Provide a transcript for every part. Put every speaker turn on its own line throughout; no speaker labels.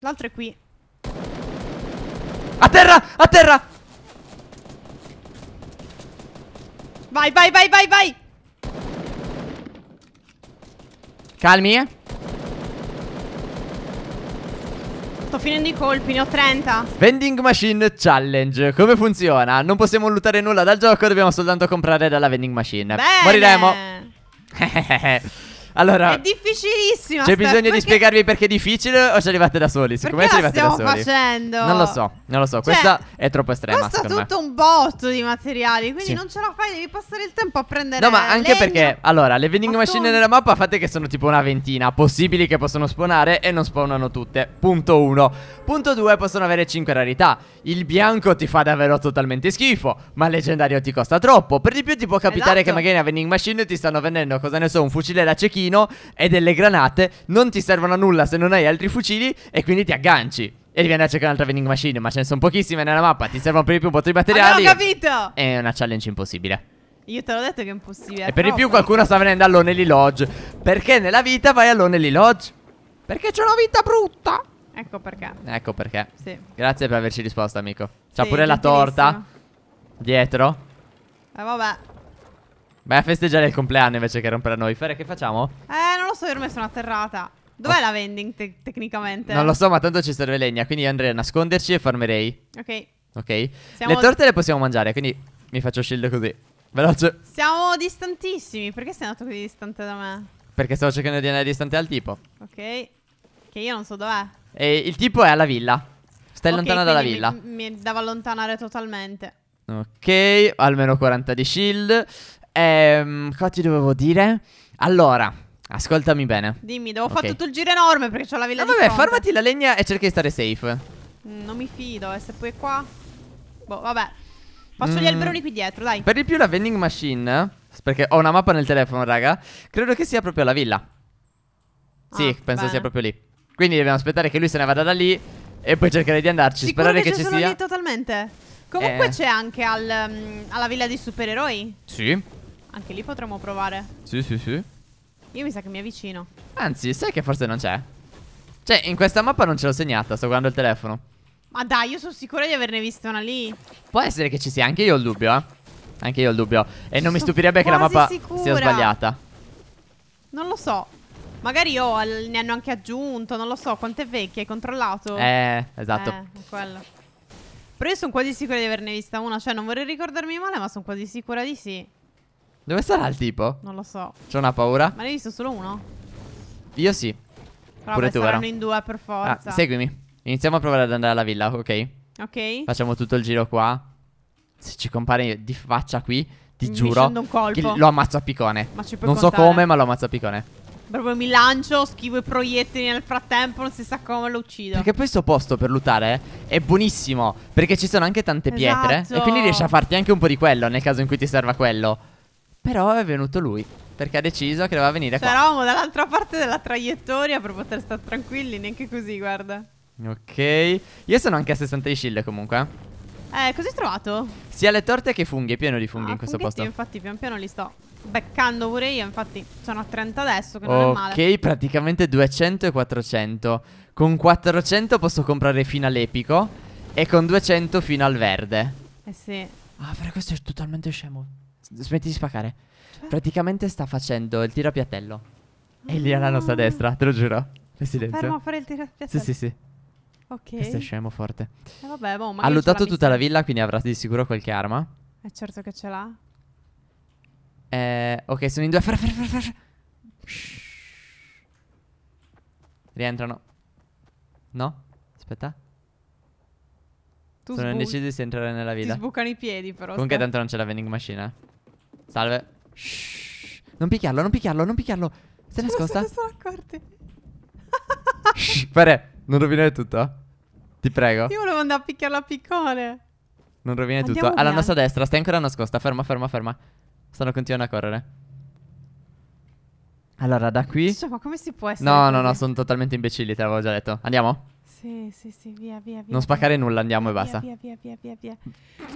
L'altro è qui. A terra! A terra! Vai, vai, vai, vai, vai! Calmi, Sto finendo i colpi, ne ho 30
Vending Machine Challenge Come funziona? Non possiamo lootare nulla dal gioco Dobbiamo soltanto comprare dalla vending machine Bene. Moriremo Allora, è
difficilissima. C'è bisogno perché... di
spiegarvi perché è difficile o ci arrivate da soli? Siccome ci arrivate da soli. facendo? Non lo so, non lo so. Cioè, Questa è troppo estrema. Costa tutto
me. un botto di materiali. Quindi sì. non ce la fai, devi passare il tempo a prendere. No, ma anche legno, perché,
allora, le vending machine ton... nella mappa fate che sono tipo una ventina possibili che possono spawnare e non spawnano tutte. Punto 1. Punto 2, possono avere 5 rarità. Il bianco ti fa davvero totalmente schifo. Ma il leggendario ti costa troppo. Per di più, ti può capitare esatto. che magari una vending machine ti stanno vendendo, cosa ne so, un fucile da cecchino fucilino e delle granate non ti servono a nulla se non hai altri fucili e quindi ti agganci. E devi andare a cercare un'altra vending machine, ma ce ne sono pochissime nella mappa, ti servono per di più un po' di materiali. Non ho capito! È una challenge impossibile.
Io te l'ho detto che è impossibile. E per di più qualcuno sta
venendo all'Onely Lodge. Perché nella vita vai all'Onely Lodge?
Perché c'è una vita brutta. Ecco perché. Ecco perché. Sì.
Grazie per averci risposto, amico. C'ha sì, pure la torta. Dietro. Eh, vabbè. Beh, a festeggiare il compleanno invece che rompere noi. Fere, che facciamo?
Eh, non lo so, io ormai sono atterrata. Dov'è oh. la vending te tecnicamente? Non lo so, ma tanto
ci serve legna, quindi andrei a nasconderci e farmerei. Ok. Ok. Siamo le torte le possiamo mangiare, quindi mi faccio shield così. Veloce.
Siamo distantissimi. Perché sei andato così distante da me?
Perché stavo cercando di andare distante al tipo.
Ok. Che io non so dov'è.
E il tipo è alla villa. Stai okay, lontana dalla villa. Mi,
mi dava allontanare totalmente.
Ok, almeno 40 di shield. Ehm, cosa ti dovevo dire? Allora, ascoltami bene. Dimmi, devo fare tutto
il giro enorme perché ho la villa No, di vabbè, fronte. farmati la legna e
cerca di stare safe.
Mm, non mi fido, e eh, se poi qua... Boh, vabbè. Faccio gli mm. alberoni qui dietro, dai. Per
di più la vending machine, perché ho una mappa nel telefono, raga, credo che sia proprio la villa. Sì, Ah, penso bene. sia proprio lì. Quindi dobbiamo aspettare che lui se ne vada da lì e poi cercare di andarci, Sicuro sperare che, c'è ci sono sia. lì
totalmente? Comunque Eh. c'è anche al, mm, alla villa dei supereroi. Sì. Anche lì potremmo provare. Sì, sì, sì. Io mi sa che mi avvicino.
Anzi, sai che forse non c'è? Cioè, in questa mappa non ce l'ho segnata, sto guardando il telefono.
Ma dai, io sono sicura di averne vista una lì. Può essere
che ci sia, anche io ho il dubbio, eh. Anche io ho il dubbio. E ci non mi stupirebbe che la mappa sicura. sia sbagliata.
Non lo so. Magari io ne hanno anche aggiunto, non lo so, quante vecchie hai controllato? Eh, esatto. Eh, quello. Però io sono quasi sicura di averne vista una, cioè non vorrei ricordarmi male, ma sono quasi sicura di sì. Dove sarà il tipo? Non lo so.
C'è una paura?
Ma ne hai visto solo uno?
Io sì. Pure beh, tu, saranno vero? in due per ah, forza. Ah, seguimi. Iniziamo a provare ad andare alla villa, ok? Ok. Facciamo tutto il giro qua. Se ci compare di faccia qui, ti mi giuro. un colpo. Che lo ammazzo a piccone. Ma ci puoi Non contare. so come, ma lo ammazzo a piccone.
Proprio mi lancio, schivo i proiettili nel frattempo, non si sa come lo uccido. Perché
poi sto posto per lutare è buonissimo, perché ci sono anche tante esatto. pietre e quindi riesci a farti anche un po' di quello nel caso in cui ti serva quello. Però è venuto lui perché ha deciso che doveva venire qua. C'eravamo
dall'altra parte della traiettoria per poter stare tranquilli, neanche così, guarda.
Ok. Io sono anche a 60 di shield comunque.
Eh, eh cosa hai trovato?
Sia le torte che i funghi, è pieno di funghi ah, in questo posto. Sì,
infatti pian piano li sto beccando pure io, infatti sono a 30 adesso, che non okay, è male. Ok,
praticamente 200 e 400. Con 400 posso comprare fino all'epico e con 200 fino al verde.
Eh sì. Ah,
però questo è totalmente scemo. Smetti di spaccare. Cioè? Praticamente sta facendo il tiro a piattello. Mm. E lì alla nostra ah. destra, te lo giuro. È silenzio. Fermo a fare il tiro a piattello. Sì, sì, sì. Ok. Questo è scemo forte. Eh, vabbè, boh, ha lottato tutta la villa, quindi avrà di sicuro qualche arma.
È certo che ce l'ha.
Eh, ok, sono in due. Ferra, ferra, ferra. Rientrano. No? Aspetta.
Tu sono indecisi se entrare nella villa. Ti sbucano i piedi, però. Comunque, sta. tanto
non c'è la vending machine. Eh. Salve. Shh. Non picchiarlo, non picchiarlo, non picchiarlo. Stai nascosta? Non
sono accorti.
Shh, Fare, non rovinare tutto. Ti prego.
Io volevo andare a picchiarlo a piccone.
Non rovinare tutto. Alla nostra destra, stai ancora nascosta. Ferma, ferma, ferma. Stanno continuando a correre. Allora, da qui. Cioè, ma come si può essere? No, no, no, sono totalmente imbecilli, te l'avevo già detto. Andiamo?
Sì, sì, sì, via, via, via. Non spaccare nulla, andiamo via, e basta. Via, via, via, via, via.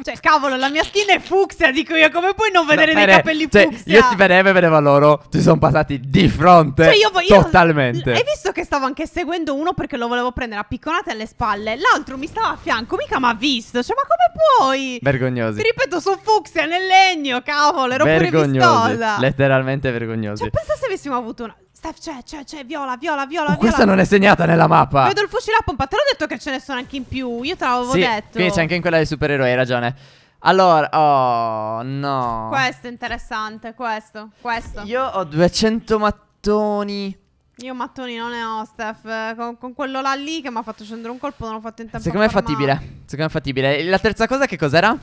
Cioè, cavolo, la mia skin è fucsia, dico io, come puoi non vedere no, dei capelli cioè, fucsia? Io ti vedevo
e vedevo loro, ti sono passati di fronte. Cioè, io, io totalmente. Hai
visto che stavo anche seguendo uno perché lo volevo prendere a picconate alle spalle, l'altro mi stava a fianco, mica mi ha visto. Cioè, ma come puoi?
Vergognosi. Ti
ripeto, sono fucsia nel legno, cavolo, ero vergognosi. pure pistola.
Letteralmente vergognosi. Cioè, pensa
se avessimo avuto una Steph, c'è, cioè, c'è, cioè, c'è, cioè, viola, viola, viola. Oh, questa viola. non è
segnata nella mappa. Vedo
il fucile a pompa. Te l'ho detto che ce ne sono anche in più. Io te l'avevo sì, detto. Quindi c'è anche in quella
dei supereroi, hai ragione. Allora, oh no.
Questo è interessante, questo, questo. Io ho
200 mattoni.
Io mattoni non ne ho, Steph. Con, con quello là lì che mi ha fatto scendere un colpo, non l'ho fatto in tempo. Secondo me è fattibile.
Secondo me è fattibile. La terza cosa che cos'era?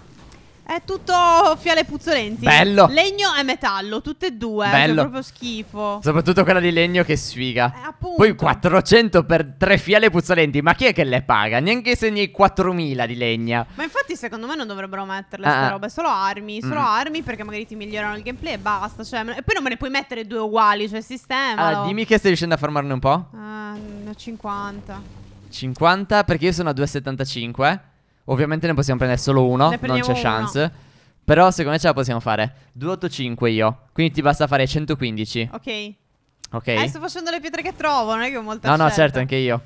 È tutto fiale puzzolenti. Bello. Legno e metallo, tutte e due. Cioè, Bello. Cioè, proprio schifo. Soprattutto
quella di legno che sfiga. Eh, appunto. Poi 400 per tre fiale puzzolenti. Ma chi è che le paga? Neanche se ne hai 4000 di legna.
Ma infatti, secondo me, non dovrebbero metterle queste ah. ah. robe. Solo armi. Solo mm. armi perché magari ti migliorano il gameplay e basta. Cioè, e poi non me ne puoi mettere due uguali. Cioè, sistema. Ah, dimmi
che stai riuscendo a farmarne un po'?
Eh, 50.
50 perché io sono a 2,75. Ovviamente ne possiamo prendere solo uno, non c'è chance. Uno. Però secondo me ce la possiamo fare. 285 io. Quindi ti basta fare 115. Ok. Ok. Eh, sto
facendo le pietre che trovo, non è che ho molta No, scelta. no, certo, anche io.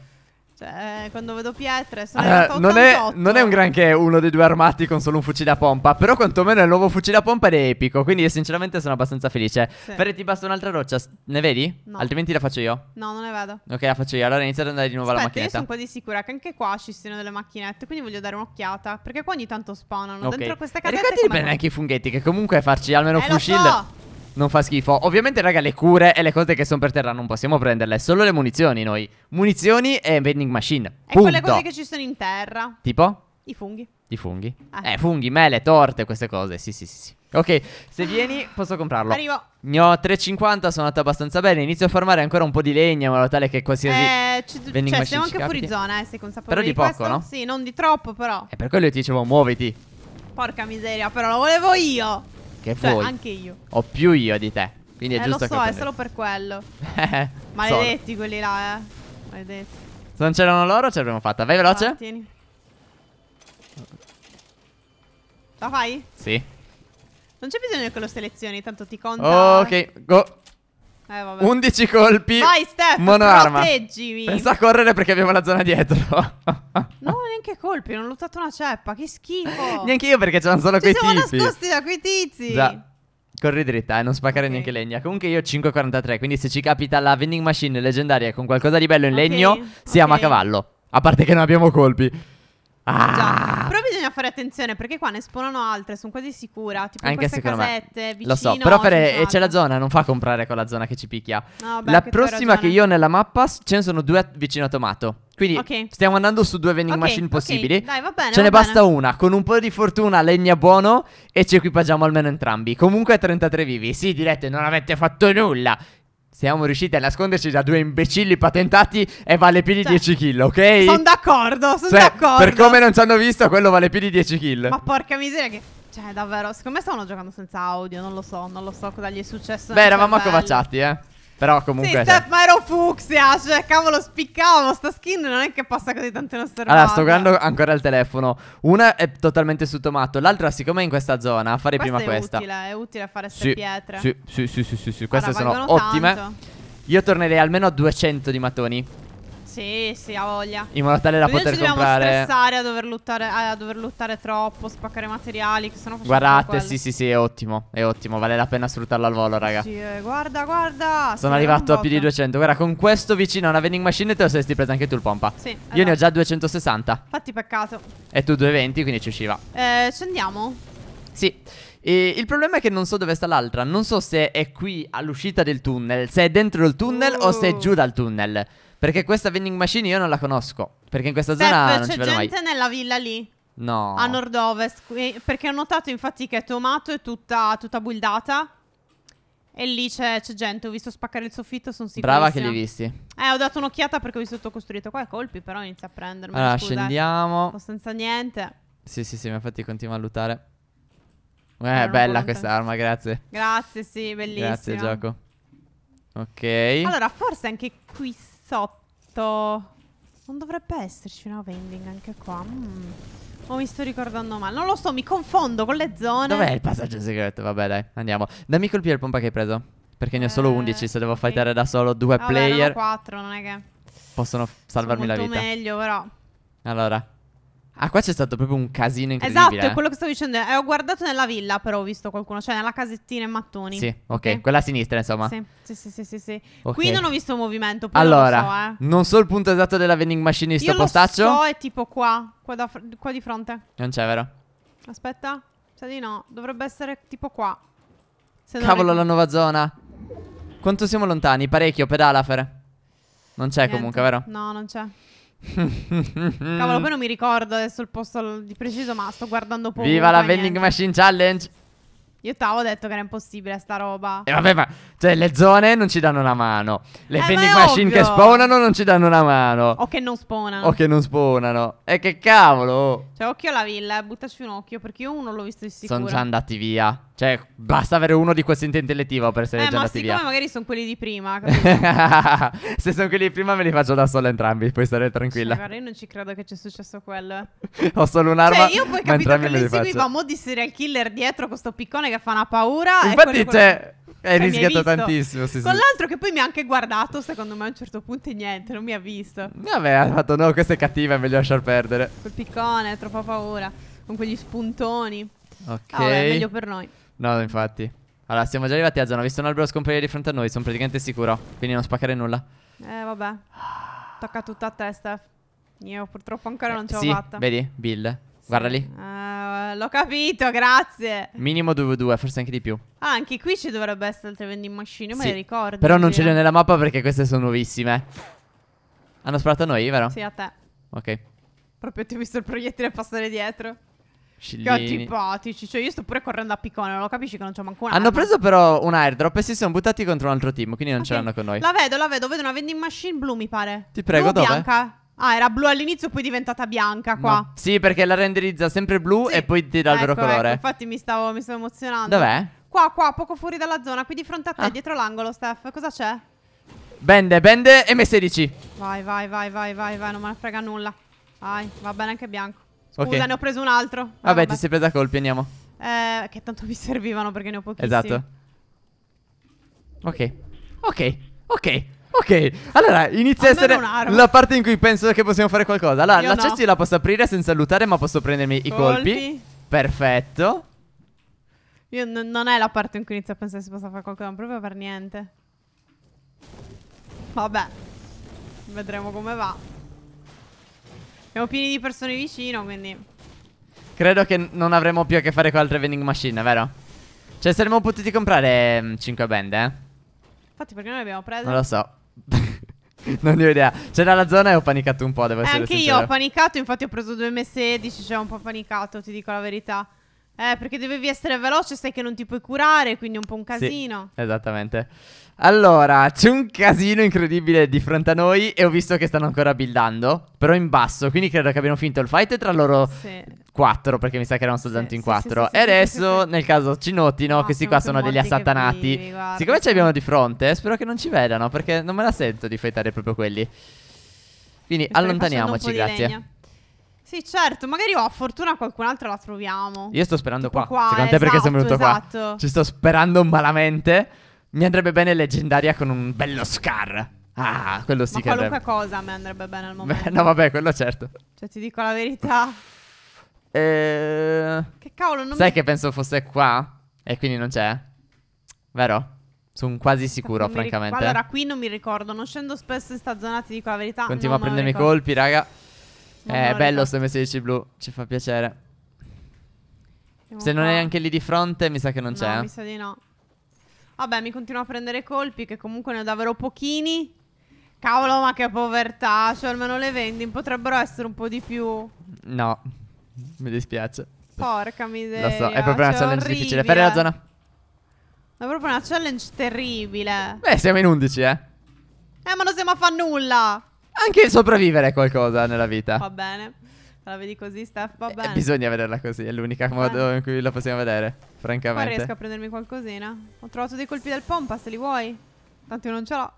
Cioè, quando vedo pietre sono allora, non, è,
non è un granché uno dei due armati con solo un fucile a pompa, però quantomeno il nuovo fucile a pompa ed è epico, quindi io sinceramente sono abbastanza felice. Sì. Ferri, ti basta un'altra roccia, ne vedi? No. Altrimenti la faccio io. No, non ne vedo. Ok, la faccio io, allora inizio ad andare di nuovo alla macchinetta. io sono
un po' di sicura che anche qua ci siano delle macchinette, quindi voglio dare un'occhiata, perché qua ogni tanto spawnano okay. dentro queste casette. E ricordati bene anche
i funghetti, che comunque farci almeno eh, fucile... Lo so. Non fa schifo. Ovviamente, raga, le cure e le cose che sono per terra non possiamo prenderle. Solo le munizioni noi. Munizioni e vending machine. E quelle cose che
ci sono in terra. Tipo? I funghi.
I funghi? Ah. Eh, funghi, mele, torte, queste cose. Sì, sì, sì, sì. Ok, se vieni posso comprarlo. Arrivo. Ne ho 3,50, sono andato abbastanza bene. Inizio a farmare ancora un po' di legna in modo tale che qualsiasi. Eh, ci, cioè, siamo anche fuori
zona, eh, sei consapevole. Però di, di poco, questo? no? Sì, non di troppo, però. E eh,
per quello io ti dicevo, muoviti.
Porca miseria, però lo volevo io. Che cioè, vuoi? anche io.
Ho più io di te. Quindi è eh, giusto che... lo so, che è solo
per quello. Eh, Maledetti quelli là, eh. Maledetti.
Se non c'erano loro ce l'abbiamo fatta. Vai veloce. Ah,
tieni. La fai? Sì. Non c'è bisogno che lo selezioni, tanto ti conta. ok, go. Eh, 11 colpi. Vai, Steph. Monoarma. Proteggimi. Pensa a
correre perché abbiamo la zona dietro. no,
neanche colpi. Non ho lottato una ceppa. Che schifo. neanche io perché c'erano solo Ci quei siamo tipi. nascosti da quei tizi. Già.
Corri dritta e eh, non spaccare okay. neanche legna. Comunque io ho 5,43. Quindi se ci capita la vending machine leggendaria con qualcosa di bello in okay. legno, siamo okay. a cavallo. A parte che non abbiamo colpi. Ah. Già,
però bisogna fare attenzione perché qua ne espongono altre, sono quasi sicura. Tipo Anche queste casette, me. vicino Lo so, però per, c'è la
zona, non fa comprare con la zona che ci picchia. No, beh, la prossima che io ho nella mappa ce ne sono due vicino a Tomato. Quindi okay. stiamo andando su due vending okay, machine possibili. Okay. Dai, va bene. Ce va ne bene. basta una. Con un po' di fortuna, legna buono. E ci equipaggiamo almeno entrambi. Comunque 33 vivi. Sì, direte, non avete fatto nulla. Siamo riusciti a nasconderci da due imbecilli patentati e vale più di cioè, 10 kill, ok? Sono
d'accordo, sono cioè, d'accordo. Per come non ci hanno
visto, quello vale più di 10 kill. Ma
porca miseria che... Cioè, davvero, secondo me stavano giocando senza audio, non lo so, non lo so cosa gli è successo. Beh, eravamo accovacciati,
eh. Però comunque. Sì, Steph, cioè
ma ero fucsia. Cioè, cavolo, spiccavo. Sta skin non è che passa così tante inosservate. Allora, sto guardando
ancora il telefono. Una è totalmente su tomato. L'altra, siccome è in questa zona, fare prima è questa. Utile,
è utile fare queste sì, pietre. Sì,
sì, sì, sì, sì. Queste sono ottime. Io tornerei almeno a 200 di mattoni.
Sì, sì, ha voglia. In modo tale da Noi poter comprare. Non ci dobbiamo stressare a dover, lottare a dover luttare troppo, spaccare materiali, che sennò Guardate, sì, sì,
sì, è ottimo, è ottimo, vale la pena sfruttarlo al volo, raga. Sì,
eh, guarda, guarda. Sono arrivato a più di
200. Guarda, con questo vicino a una vending machine te lo saresti preso anche tu il pompa. Sì. Io esatto. ne ho esatto. già 260.
Fatti peccato.
E tu 220, quindi ci usciva.
Eh, ci andiamo?
Sì. E il problema è che non so dove sta l'altra. Non so se è qui all'uscita del tunnel, se è dentro il tunnel uh. o se è uh. giù dal tunnel. Perché questa vending machine io non la conosco. Perché in questa zona Steph, non ci vedo mai. c'è gente
nella villa lì. No. A nord-ovest. Perché ho notato infatti che Tomato è tutta, tutta buildata. E lì c'è, gente, ho visto spaccare il soffitto, sono sicuro. Brava che li hai visti. Eh, ho dato un'occhiata perché ho visto tutto costruito qua. colpi però inizia a prendermi. Allora, scusa, eh. scendiamo. Eh. Senza niente.
Sì, sì, sì, ha fatti continuare a lutare. Eh, bella questa arma, grazie. Grazie, sì, bellissima. Grazie, gioco. Ok. Allora,
forse anche qui sotto. Non dovrebbe esserci una vending anche qua. Mm. Oh, mi sto ricordando male. Non lo so, mi confondo con le zone. Dov'è il passaggio
segreto? Vabbè, dai, andiamo. Dammi colpire il pompa che hai preso. Perché ne ho solo 11. Eh, se devo fightare da solo due ah, Vabbè, player.
4, non è che.
Possono salvarmi la vita. Molto
meglio, però.
Allora, Ah, qua c'è stato proprio un casino incredibile. Esatto, è eh. quello
che stavo dicendo. Eh, ho guardato nella villa, però ho visto qualcuno, cioè nella casettina in mattoni. Sì, ok, okay.
quella a sinistra, insomma. Sì,
sì, sì, sì, sì, sì. Okay. Qui non ho visto movimento, poi allora, non so,
eh. non so il punto esatto della vending machine di sto Io postaccio. Io
so, è tipo qua, qua, da, qua, di fronte. Non c'è, vero? Aspetta, sa di no, dovrebbe essere tipo qua. Se Cavolo, non... la nuova
zona. Quanto siamo lontani? Parecchio, pedalafer. Non c'è Niente. comunque, vero? No, non c'è. Cavolo,
poi non mi ricordo adesso il posto di preciso, ma sto guardando poco. Viva la vending
machine challenge!
Io t'avevo detto che era impossibile sta roba. E vabbè,
ma cioè, le zone non ci danno una mano. Le eh, vending machine ovvio. che spawnano non ci danno una mano. O
che non spawnano. O che
non spawnano. E che cavolo. Oh.
Cioè, occhio alla villa, eh, buttaci un occhio perché io uno l'ho visto di sicuro. Sono già
andati via. Cioè, basta avere uno di questi intellettivo per essere eh, già andati via. Ma
magari sono quelli di prima.
Se sono quelli di prima me li faccio da solo entrambi, puoi stare cioè, tranquilla. Cioè, guarda,
io non ci credo che ci è successo quello. Eh. Ho
solo un'arma. Cioè, io poi capito che lui seguiva
mo di serial killer dietro questo piccone che fa una paura. Infatti, c'è. Cioè, hai cioè, rischiato tantissimo. Sì, Con sì. l'altro che poi mi ha anche guardato, secondo me a un certo punto e niente, non mi ha visto. Vabbè, ha
fatto no, questa è cattiva, è meglio lasciar perdere.
Quel piccone, troppa paura. Con quegli spuntoni. Ok. Ah, vabbè, meglio per noi.
No, infatti. Allora, siamo già arrivati a zona. Ho visto un albero scomparire di fronte a noi, sono praticamente sicuro. Quindi non spaccare nulla.
Eh, vabbè. Tocca tutto a te, Steph. Io purtroppo ancora eh, non ce l'ho sì, fatta. Vedi,
Bill. Guarda lì.
Uh, l'ho capito, grazie.
Minimo 2-2, forse anche di più.
Ah, anche qui ci dovrebbe essere altre vending machine, me sì. le ricordo. Però non ce le ho
nella mappa perché queste sono nuovissime. Hanno sparato a noi, vero? Sì, a te. Ok.
Proprio ti ho visto il proiettile passare dietro. Scillini. Che antipatici. Cioè, io sto pure correndo a piccone. Lo capisci che non c'è manco una. Hanno
preso però un airdrop e si sono buttati contro un altro team. Quindi non okay. ce l'hanno con noi. La
vedo, la vedo. Vedo una vending machine blu, mi pare. Ti prego, blu, dove? bianca. Ah, era blu all'inizio, poi è diventata bianca qua. No.
Sì, perché la renderizza sempre blu sì. e poi tira ecco, il vero ecco, ecco, colore. Ecco,
infatti mi stavo, mi stavo emozionando. Dov'è? Qua, qua, poco fuori dalla zona, qui di fronte a te, ah. dietro l'angolo, Steph. Cosa c'è?
Bende, bende, M16.
Vai, vai, vai, vai, vai, vai, non me ne frega nulla. Vai, va bene anche bianco. Scusa, okay. ne ho preso un altro. Vabbè, ah, vabbè, ti
sei presa colpi, andiamo.
Eh, che tanto mi servivano perché ne ho pochissimi. Esatto.
Ok. Ok. Ok. Ok, allora inizia a essere la parte in cui penso che possiamo fare qualcosa. Allora, Io la no. cessi la posso aprire senza lutare, ma posso prendermi colpi. i colpi. Perfetto.
Io non è la parte in cui inizio a pensare si possa fare qualcosa, non proprio per niente. Vabbè, vedremo come va. Siamo pieni di persone vicino, quindi...
Credo che non avremo più a che fare con altre vending machine, vero? Cioè, saremmo potuti comprare 5 mm, band, eh?
Infatti, perché noi le abbiamo prese? Non lo so.
Non ne ho idea. C'era la zona e ho panicato un po', devo eh, essere Anche sincero. io ho
panicato, infatti ho preso 2M16, cioè ho un po' panicato, ti dico la verità. Eh, perché dovevi essere veloce, sai che non ti puoi curare, quindi è un po' un casino.
Sì, esattamente. Allora, c'è un casino incredibile di fronte a noi e ho visto che stanno ancora buildando, però in basso, quindi credo che abbiano finito il fight tra loro sì. quattro, perché mi sa che erano soltanto sì, in quattro. Sì, e adesso, nel caso ci notino, no, questi qua sono degli assatanati. Vivi, Siccome ci abbiamo di fronte, eh, spero che non ci vedano, perché non me la sento di fightare proprio quelli. Quindi allontaniamoci, grazie.
Sì, certo, magari ho oh, fortuna qualcun altro la troviamo. Io sto sperando qua. qua. Secondo te perché sono esatto, venuto esatto. qua? Ci
sto sperando malamente. Mi andrebbe bene leggendaria con un bello scar. Ah, quello sì Ma che qualunque
andrebbe. cosa mi andrebbe bene al momento. Beh, no,
vabbè, quello certo.
Cioè, ti dico la verità.
eh... Che cavolo, non Sai mi... che penso fosse qua? E quindi non c'è? Vero? Sono quasi cioè, sicuro, francamente. Ric- allora,
qui non mi ricordo. Non scendo spesso in sta zona, ti dico la verità. Continuo a prendermi colpi, raga. È eh, bello
sto M16 blu, ci fa piacere.
Siamo Se non è anche lì di
fronte, mi sa che non no, c'è. Eh. mi sa
di no. Vabbè, mi continuo a prendere colpi, che comunque ne ho davvero pochini. Cavolo, ma che povertà. Cioè, almeno le vending Potrebbero essere un po' di più.
No, mi dispiace. Porca miseria. Lo so, è proprio cioè, una challenge orribile. difficile. Ferri la zona.
È proprio una challenge terribile. Beh,
siamo in 11, eh.
Eh, ma non siamo a fa nulla. Anche
sopravvivere è qualcosa nella vita. Va
bene. La vedi così, Steph? Va eh, bene. E bisogna
vederla così, è l'unico eh. modo in cui la possiamo vedere, francamente. Ma riesco a
prendermi qualcosina. Ho trovato dei colpi del pompa, se li vuoi. Tanto io non ce l'ho.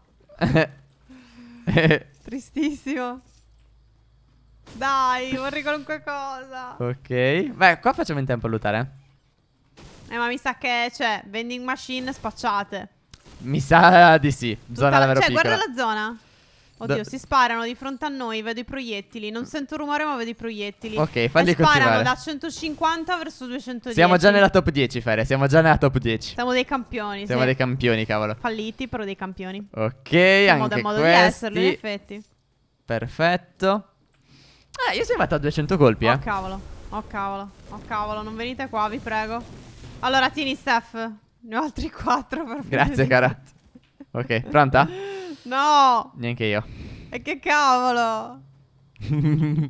Tristissimo. Dai, vorrei qualunque cosa.
Ok. Beh, qua facciamo in tempo a lottare.
Eh, ma mi sa che c'è vending machine spacciate.
Mi sa di sì. zona la, davvero cioè, piccola. Cioè,
guarda la zona. Oddio, da... si sparano di fronte a noi, vedo i proiettili. Non sento rumore, ma vedo i proiettili. Ok, falli e continuare. sparano da 150 verso 210. Siamo già nella
top 10, Fere, siamo già nella top 10. Siamo dei
campioni, Siamo sì. dei campioni, cavolo. Falliti, però dei campioni. Ok,
C'è anche modo, modo questi. di esserlo, in effetti. Perfetto. Eh, io sono arrivato a 200 colpi, oh, eh. Oh,
cavolo. Oh, cavolo. Oh, cavolo, non venite qua, vi prego. Allora, tieni, Steph. Ne ho altri 4 per Grazie, cara.
ok, pronta?
No. Neanche io. E che cavolo.
non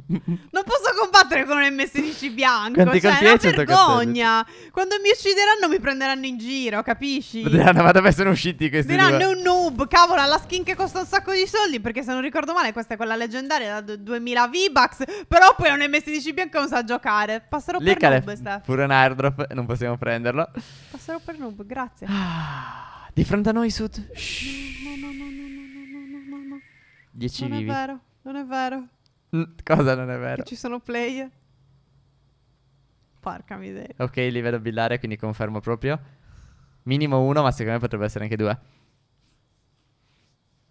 posso combattere con un M16 bianco. Quanti cioè, è una certo vergogna. Quando mi uccideranno, mi prenderanno in giro, capisci? ma
dove sono usciti questi? Diranno, due? è un
noob. Cavolo, ha la skin che costa un sacco di soldi. Perché se non ricordo male, questa è quella leggendaria da 2000 V-Bucks. Però poi è un M16 bianco e non sa giocare. Passerò Lì per noob, Steph.
Pure un airdrop, non possiamo prenderlo.
Passerò per noob, grazie. Ah,
di fronte a noi, Sud. No, no, no, no. no. 10 non vivi. Non è
vero, non è vero.
Mm, cosa non è vero? Che
ci sono play. Porca miseria.
Ok, livello billare, quindi confermo proprio. Minimo uno, ma secondo me potrebbe essere anche due.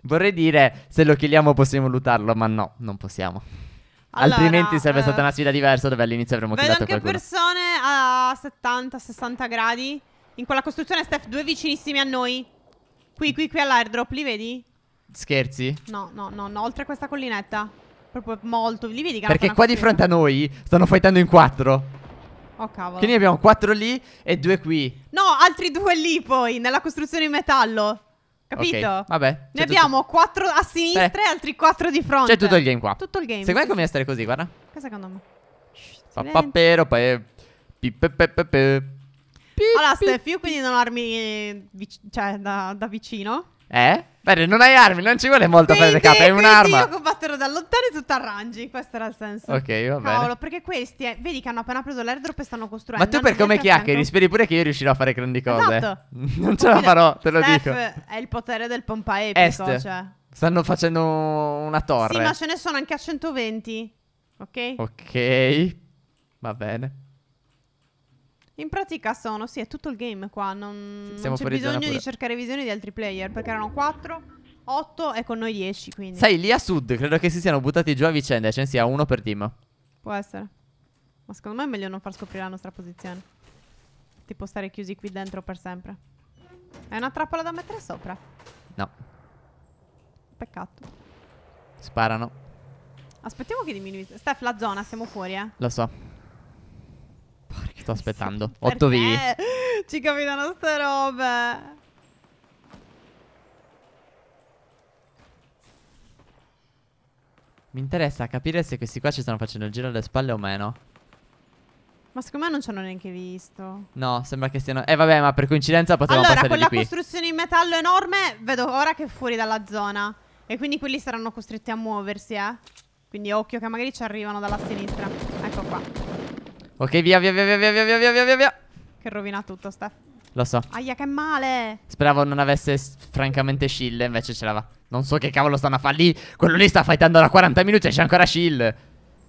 Vorrei dire, se lo killiamo possiamo lootarlo, ma no, non possiamo. Allora, Altrimenti sarebbe eh, stata una sfida diversa dove all'inizio avremmo killato qualcuno. Vedo
anche persone a 70-60 gradi. In quella costruzione, Steph, due vicinissimi a noi. Qui, qui, qui all'airdrop, li vedi?
Scherzi?
No, no, no, no, oltre questa collinetta. Proprio molto. Lì vedi che Perché qua di fronte a
noi stanno fightando in quattro.
Oh cavolo. Quindi abbiamo
quattro lì e due qui.
No, altri due lì poi, nella costruzione in metallo. Capito? Okay,
vabbè. Ne abbiamo
quattro a sinistra eh. e altri quattro di fronte. C'è tutto
il game qua. Tutto il game. Secondo me conviene stare così, guarda. Che secondo me? Pappapero, poi... Pipepepepe.
Allora, Steph, io quindi non armi eh, cioè, da, da vicino.
Eh? Bene, non hai armi, non ci vuole molto quindi, a fare le cappe, hai un'arma. io
combatterò da lontano e tu t'arrangi, questo era il senso. Ok, va bene. Cavolo, perché questi, eh, vedi che hanno appena preso l'airdrop e stanno costruendo. Ma tu per come chiacchieri,
speri pure che io riuscirò a fare grandi cose. Esatto. non ce la farò, te lo Steph dico.
è il potere del pompa epico, Est. cioè.
Stanno facendo una torre. Sì, ma
ce ne sono anche a 120. Ok?
Ok. Va bene.
In pratica sono, sì, è tutto il game qua. Non, non c'è bisogno di cercare visioni di altri player. Perché erano 4, 8 e con noi 10. Quindi. Sai, lì a
sud credo che si siano buttati giù a vicenda. Ce ne sia uno per team.
Può essere. Ma secondo me è meglio non far scoprire la nostra posizione. Tipo stare chiusi qui dentro per sempre. È una trappola da mettere sopra? No. Peccato. Sparano. Aspettiamo che diminuisca. Steph, la zona, siamo fuori, eh.
Lo so. Sto aspettando. Sì, 8 vivi.
Ci capitano ste robe.
Mi interessa capire se questi qua ci stanno facendo il giro alle spalle o meno.
Ma secondo me non ci hanno neanche visto.
No, sembra che stiano. Eh, vabbè, ma per coincidenza potevamo allora, passare di qui. Allora,
quella costruzione in metallo enorme, vedo ora che è fuori dalla zona. E quindi quelli saranno costretti a muoversi, eh. Quindi occhio che magari ci arrivano dalla sinistra. Ecco qua.
Ok, via, via, via, via, via, via, via, via, via.
Che rovina tutto, Steph. Lo so. Aia, che male.
Speravo non avesse francamente shield, invece ce l'aveva. Non so che cavolo stanno a fare lì. Quello lì sta fightando da 40 minuti e c'è ancora shield.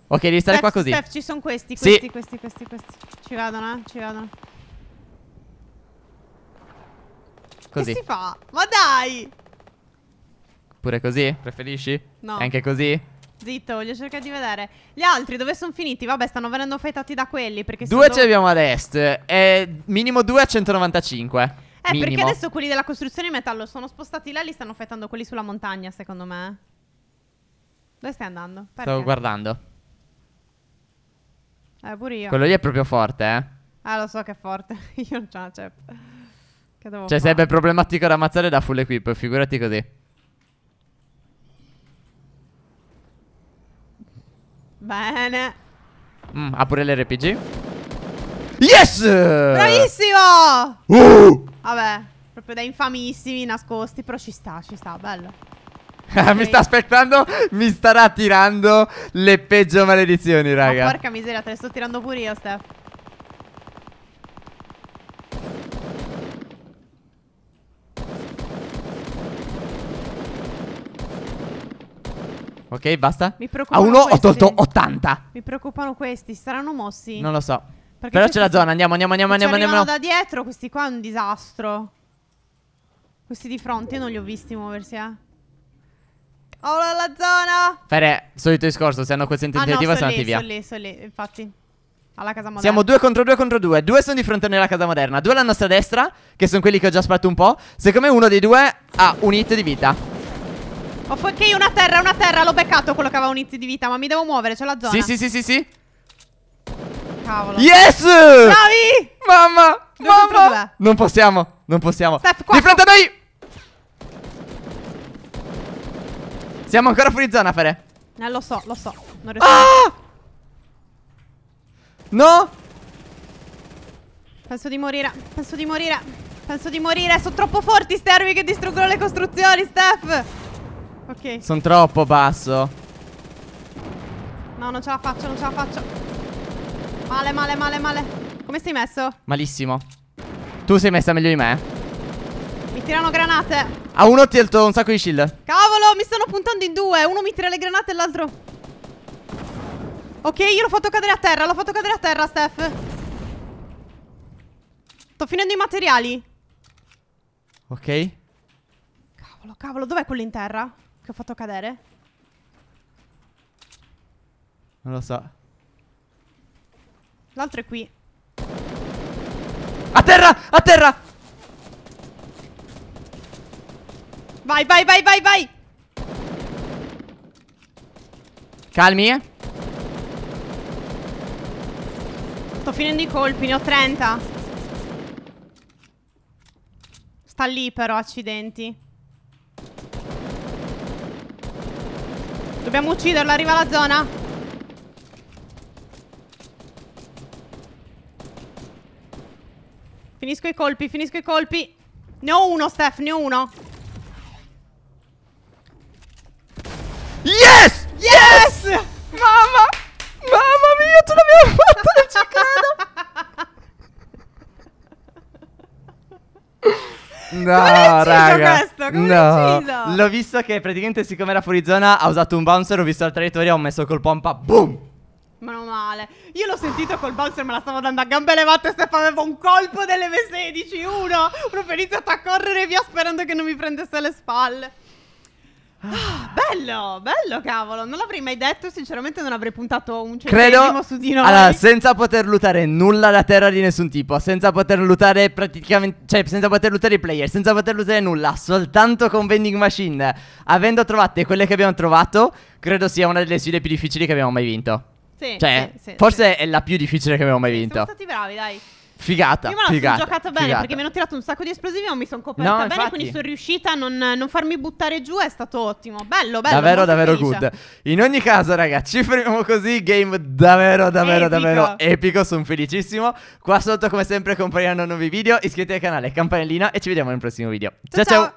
Ok, devi stare Steph, qua così. Steph, ci sono questi, questi, sì.
questi, questi, questi. Ci vedono, eh, ci vedono. Così. Che si fa? Ma dai!
Pure così? Preferisci? No. E anche così?
Zitto, voglio cercare di vedere. Gli altri dove sono finiti? Vabbè, stanno venendo fightati da quelli. Perché due ce li abbiamo ad
est. E minimo due a 195. Eh, minimo. perché adesso
quelli della costruzione in metallo sono spostati là. Li stanno fightando quelli sulla montagna, secondo me. Dove stai andando? Perché? Stavo guardando. Eh, pure io. Quello lì è
proprio forte, eh.
Ah, lo so che è forte. io non ce la c'è. Cioè, fare? sarebbe
problematico da ammazzare da full equip. Figurati così.
Bene.
Mm, ha pure l'RPG. Yes! Bravissimo! Uh!
Vabbè, proprio da infamissimi, nascosti, però ci sta, ci sta, bello.
Okay. mi sta aspettando, mi starà tirando le peggio maledizioni, raga. Ma porca
miseria, te le sto tirando pure io, Steph.
Ok, basta. Mi A preoccupano uno ho tolto 80.
Mi preoccupano questi, saranno mossi. Non lo so. Perché Però c'è la zona, andiamo, andiamo, andiamo, Ci andiamo. arrivano andiamo. da dietro, questi qua è un disastro. Questi di fronte io non li ho visti muoversi, eh. Oh, la, zona!
Fare solito discorso, se hanno quel Ah, no, sono andati via. sono lì,
sono lì, infatti. Alla casa moderna. Siamo
due contro due contro due. Due sono di fronte a noi alla casa moderna. Due alla nostra destra, che sono quelli che ho già sparato un po'. Secondo me uno dei due ha un hit di vita.
Ho ok, una terra, una terra. L'ho beccato quello che aveva un inizio di vita. Ma mi devo muovere, c'è la zona. Sì, sì, sì, sì, sì. Cavolo. Yes! Bravi! Mamma! Due mamma!
Non possiamo, non possiamo. Steph,
qua, Di fronte a noi!
Siamo ancora fuori zona, Fere.
Eh, lo so, lo so. Non riesco ah! a... No! Penso di morire, penso di morire. Penso di morire, sono troppo forti stervi che distruggono le costruzioni, Steph! Ok.
Sono troppo basso.
No, non ce la faccio, non ce la faccio. Male, male, male, male. Come sei messo?
Malissimo. Tu sei messa meglio di me.
Mi tirano granate. A
ah, uno ti ho un sacco di shield.
Cavolo, mi stanno puntando in due. Uno mi tira le granate e l'altro. Ok, io l'ho fatto cadere a terra. L'ho fatto cadere a terra, Steph. Sto finendo i materiali. Ok. Cavolo, cavolo, dov'è quello in terra? Che ho fatto cadere? Non lo so. L'altro è qui. A terra! A terra! Vai, vai, vai, vai, vai! Calmi, Sto finendo i colpi, ne ho 30. Sta lì però, accidenti. Dobbiamo ucciderlo, arriva la zona. Finisco i colpi, finisco i colpi. Ne ho uno, Steph, ne ho uno. Yes! Yes! yes! Mamma! Mamma mia, ce l'abbiamo fatta! Non ci credo!
No, raga. Questo? Come no. L'ho visto che praticamente siccome era fuori zona ha usato un bouncer, ho visto la traiettoria, e ho messo col pompa, boom!
Meno male. Io l'ho sentito col bouncer, me la stavo dando a gambe levate. Stefano aveva un colpo delle V16. Uno. Proprio ho iniziato a correre via sperando che non mi prendesse le spalle. Ah, bello, bello cavolo, non l'avrei mai detto, sinceramente non avrei puntato un centesimo Credo, su di noi. Allora,
senza poter lutare nulla da terra di nessun tipo, senza poter lutare praticamente, cioè senza poter lutare i player, senza poter lutare nulla, soltanto con vending machine, avendo trovate quelle che abbiamo trovato, credo sia una delle sfide più difficili che abbiamo mai vinto.
Sì, cioè, sì, sì, forse sì. è
la più difficile che abbiamo mai vinto. Siamo stati bravi, dai. Figata. Io me la figata, sono giocata bene figata. perché mi
hanno tirato un sacco di esplosivi, ma mi sono coperta no, bene, infatti. quindi sono riuscita a non, non, farmi buttare giù, è stato ottimo. Bello, bello. Davvero, davvero felice. good.
In ogni caso, ragazzi, ci fermiamo così. Game davvero, davvero, epico. davvero epico. Sono felicissimo. Qua sotto, come sempre, compariranno nuovi video. Iscrivetevi al canale, campanellina e ci vediamo nel prossimo video. ciao. ciao. ciao.